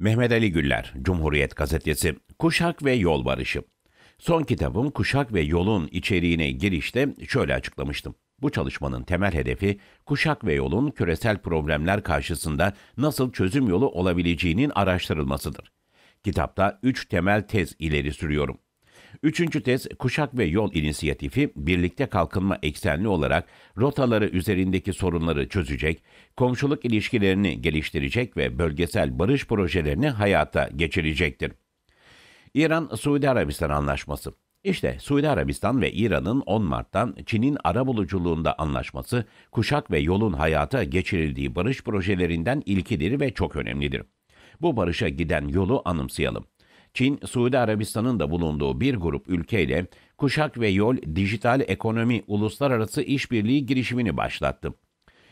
Mehmet Ali Güller, Cumhuriyet Gazetesi, Kuşak ve Yol Barışı. Son kitabım Kuşak ve Yol'un içeriğine girişte şöyle açıklamıştım. Bu çalışmanın temel hedefi kuşak ve yolun küresel problemler karşısında nasıl çözüm yolu olabileceğinin araştırılmasıdır. Kitapta üç temel tez ileri sürüyorum. Üçüncü tez Kuşak ve Yol İnisiyatifi birlikte kalkınma eksenli olarak rotaları üzerindeki sorunları çözecek, komşuluk ilişkilerini geliştirecek ve bölgesel barış projelerini hayata geçirecektir. İran-Suudi Arabistan Anlaşması işte Suudi Arabistan ve İran'ın 10 Mart'tan Çin'in arabuluculuğunda anlaşması, kuşak ve yolun hayata geçirildiği barış projelerinden ilkidir ve çok önemlidir. Bu barışa giden yolu anımsayalım. Çin, Suudi Arabistan'ın da bulunduğu bir grup ülkeyle Kuşak ve Yol Dijital Ekonomi Uluslararası İşbirliği girişimini başlattı.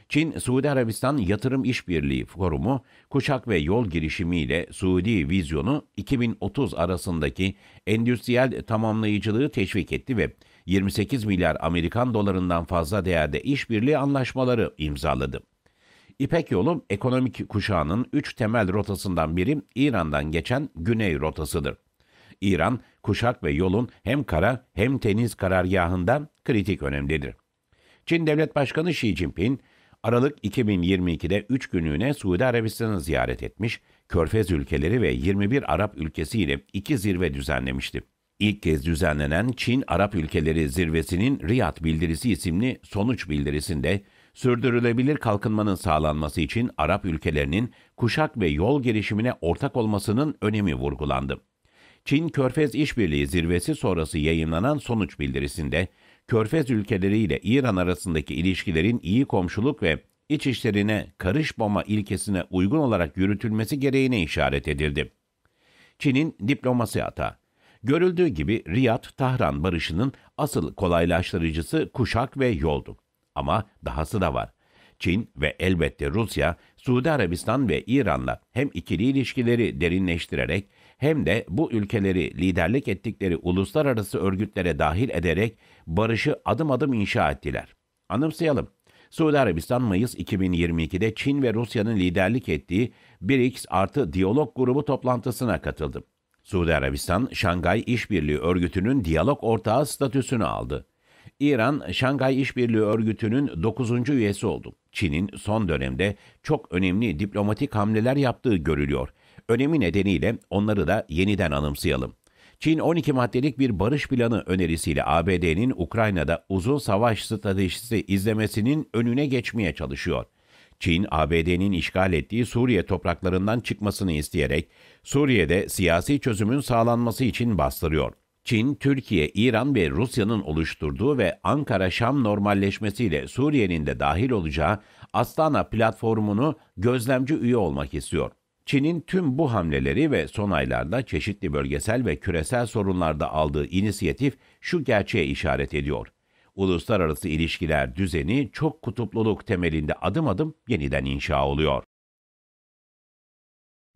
Çin, Suudi Arabistan Yatırım İşbirliği Forumu, Kuşak ve Yol girişimiyle Suudi Vizyonu 2030 arasındaki endüstriyel tamamlayıcılığı teşvik etti ve 28 milyar Amerikan dolarından fazla değerde işbirliği anlaşmaları imzaladı. İpek yolu ekonomik kuşağının üç temel rotasından biri İran'dan geçen güney rotasıdır. İran, kuşak ve yolun hem kara hem deniz karargahında kritik önemlidir. Çin Devlet Başkanı Xi Jinping, Aralık 2022'de 3 günlüğüne Suudi Arabistan'ı ziyaret etmiş, Körfez ülkeleri ve 21 Arap ülkesiyle iki zirve düzenlemişti. İlk kez düzenlenen Çin-Arap ülkeleri zirvesinin Riyad Bildirisi isimli sonuç bildirisinde sürdürülebilir kalkınmanın sağlanması için Arap ülkelerinin kuşak ve yol gelişimine ortak olmasının önemi vurgulandı. Çin Körfez İşbirliği zirvesi sonrası yayınlanan sonuç bildirisinde Körfez ülkeleriyle İran arasındaki ilişkilerin iyi komşuluk ve iç işlerine karışmama ilkesine uygun olarak yürütülmesi gereğine işaret edildi. Çin'in diplomasi hata. Görüldüğü gibi Riyad-Tahran barışının asıl kolaylaştırıcısı kuşak ve yoldu. Ama dahası da var. Çin ve elbette Rusya, Suudi Arabistan ve İran'la hem ikili ilişkileri derinleştirerek hem de bu ülkeleri liderlik ettikleri uluslararası örgütlere dahil ederek barışı adım adım inşa ettiler. Anımsayalım. Suudi Arabistan Mayıs 2022'de Çin ve Rusya'nın liderlik ettiği BRICS artı diyalog grubu toplantısına katıldı. Suudi Arabistan, Şangay İşbirliği Örgütü'nün diyalog ortağı statüsünü aldı. İran, Şangay İşbirliği Örgütü'nün 9. üyesi oldu. Çin'in son dönemde çok önemli diplomatik hamleler yaptığı görülüyor. Önemi nedeniyle onları da yeniden anımsayalım. Çin 12 maddelik bir barış planı önerisiyle ABD'nin Ukrayna'da uzun savaş stratejisi izlemesinin önüne geçmeye çalışıyor. Çin, ABD'nin işgal ettiği Suriye topraklarından çıkmasını isteyerek Suriye'de siyasi çözümün sağlanması için bastırıyor. Çin, Türkiye, İran ve Rusya'nın oluşturduğu ve Ankara-Şam normalleşmesiyle Suriye'nin de dahil olacağı Astana platformunu gözlemci üye olmak istiyor. Çin'in tüm bu hamleleri ve son aylarda çeşitli bölgesel ve küresel sorunlarda aldığı inisiyatif şu gerçeğe işaret ediyor. Uluslararası ilişkiler düzeni çok kutupluluk temelinde adım adım yeniden inşa oluyor.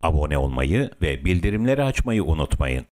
Abone olmayı ve bildirimleri açmayı unutmayın.